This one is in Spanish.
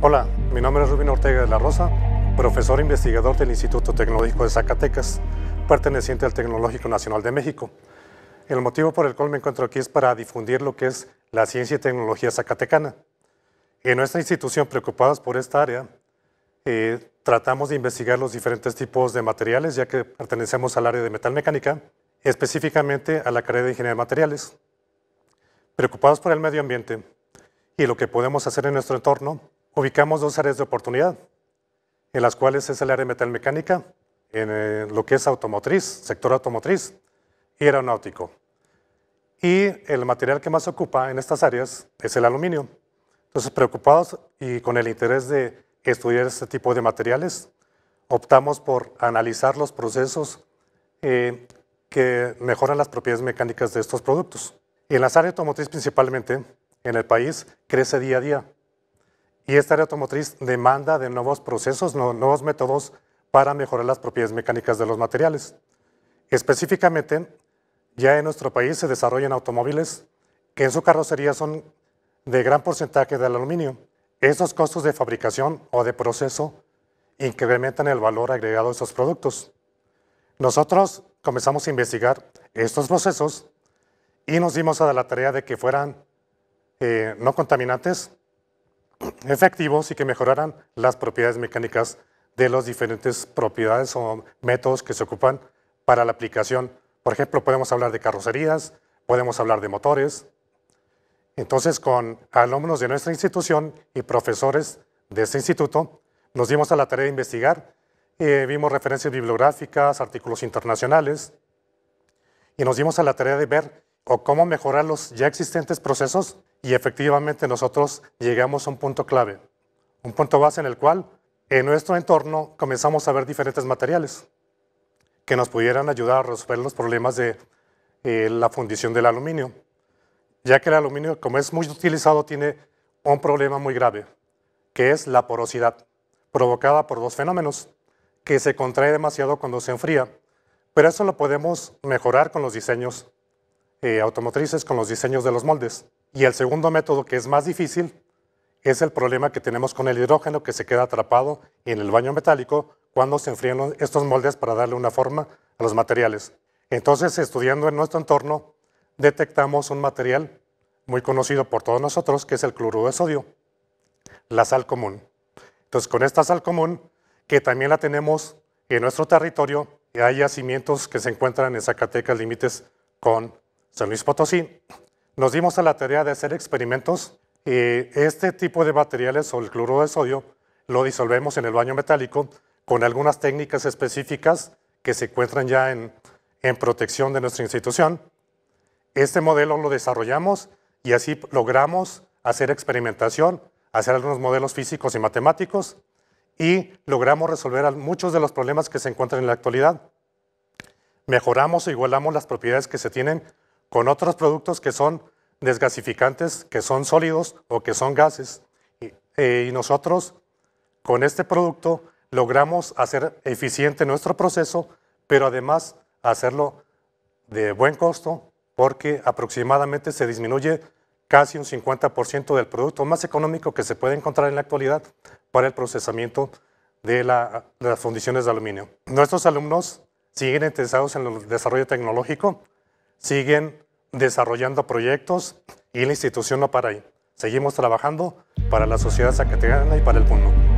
Hola, mi nombre es Rubén Ortega de la Rosa, profesor e investigador del Instituto Tecnológico de Zacatecas, perteneciente al Tecnológico Nacional de México. El motivo por el cual me encuentro aquí es para difundir lo que es la ciencia y tecnología zacatecana. En nuestra institución, preocupados por esta área, eh, tratamos de investigar los diferentes tipos de materiales, ya que pertenecemos al área de metalmecánica, específicamente a la carrera de ingeniería de materiales. Preocupados por el medio ambiente y lo que podemos hacer en nuestro entorno, ubicamos dos áreas de oportunidad, en las cuales es el área de metalmecánica, en eh, lo que es automotriz, sector automotriz y aeronáutico. Y el material que más ocupa en estas áreas es el aluminio. Entonces, preocupados y con el interés de estudiar este tipo de materiales, optamos por analizar los procesos eh, que mejoran las propiedades mecánicas de estos productos. Y en las áreas automotriz principalmente, en el país, crece día a día y esta área automotriz demanda de nuevos procesos, nuevos métodos para mejorar las propiedades mecánicas de los materiales. Específicamente, ya en nuestro país se desarrollan automóviles que en su carrocería son de gran porcentaje de aluminio. Esos costos de fabricación o de proceso incrementan el valor agregado de esos productos. Nosotros comenzamos a investigar estos procesos y nos dimos a la tarea de que fueran eh, no contaminantes efectivos y que mejoraran las propiedades mecánicas de las diferentes propiedades o métodos que se ocupan para la aplicación. Por ejemplo, podemos hablar de carrocerías, podemos hablar de motores. Entonces, con alumnos de nuestra institución y profesores de este instituto, nos dimos a la tarea de investigar. Eh, vimos referencias bibliográficas, artículos internacionales, y nos dimos a la tarea de ver o cómo mejorar los ya existentes procesos y efectivamente nosotros llegamos a un punto clave, un punto base en el cual en nuestro entorno comenzamos a ver diferentes materiales que nos pudieran ayudar a resolver los problemas de eh, la fundición del aluminio, ya que el aluminio, como es muy utilizado, tiene un problema muy grave, que es la porosidad, provocada por dos fenómenos, que se contrae demasiado cuando se enfría, pero eso lo podemos mejorar con los diseños eh, automotrices, con los diseños de los moldes. Y el segundo método, que es más difícil, es el problema que tenemos con el hidrógeno que se queda atrapado en el baño metálico cuando se enfrían estos moldes para darle una forma a los materiales. Entonces, estudiando en nuestro entorno, detectamos un material muy conocido por todos nosotros, que es el cloruro de sodio, la sal común. Entonces, con esta sal común, que también la tenemos en nuestro territorio, hay yacimientos que se encuentran en Zacatecas, límites con San Luis Potosí, nos dimos a la tarea de hacer experimentos y este tipo de materiales o el cloruro de sodio lo disolvemos en el baño metálico con algunas técnicas específicas que se encuentran ya en, en protección de nuestra institución. Este modelo lo desarrollamos y así logramos hacer experimentación, hacer algunos modelos físicos y matemáticos y logramos resolver muchos de los problemas que se encuentran en la actualidad. Mejoramos e igualamos las propiedades que se tienen con otros productos que son desgasificantes, que son sólidos o que son gases. Eh, y, nosotros con este producto logramos hacer eficiente nuestro proceso, pero además hacerlo de buen costo porque aproximadamente se disminuye casi un 50% del producto más económico que se puede encontrar en la actualidad para el procesamiento de las fundiciones de aluminio. Nuestros alumnos siguen interesados en el desarrollo tecnológico, siguen desarrollando proyectos y la institución no para ahí. Seguimos trabajando para la sociedad zacateana y para el mundo.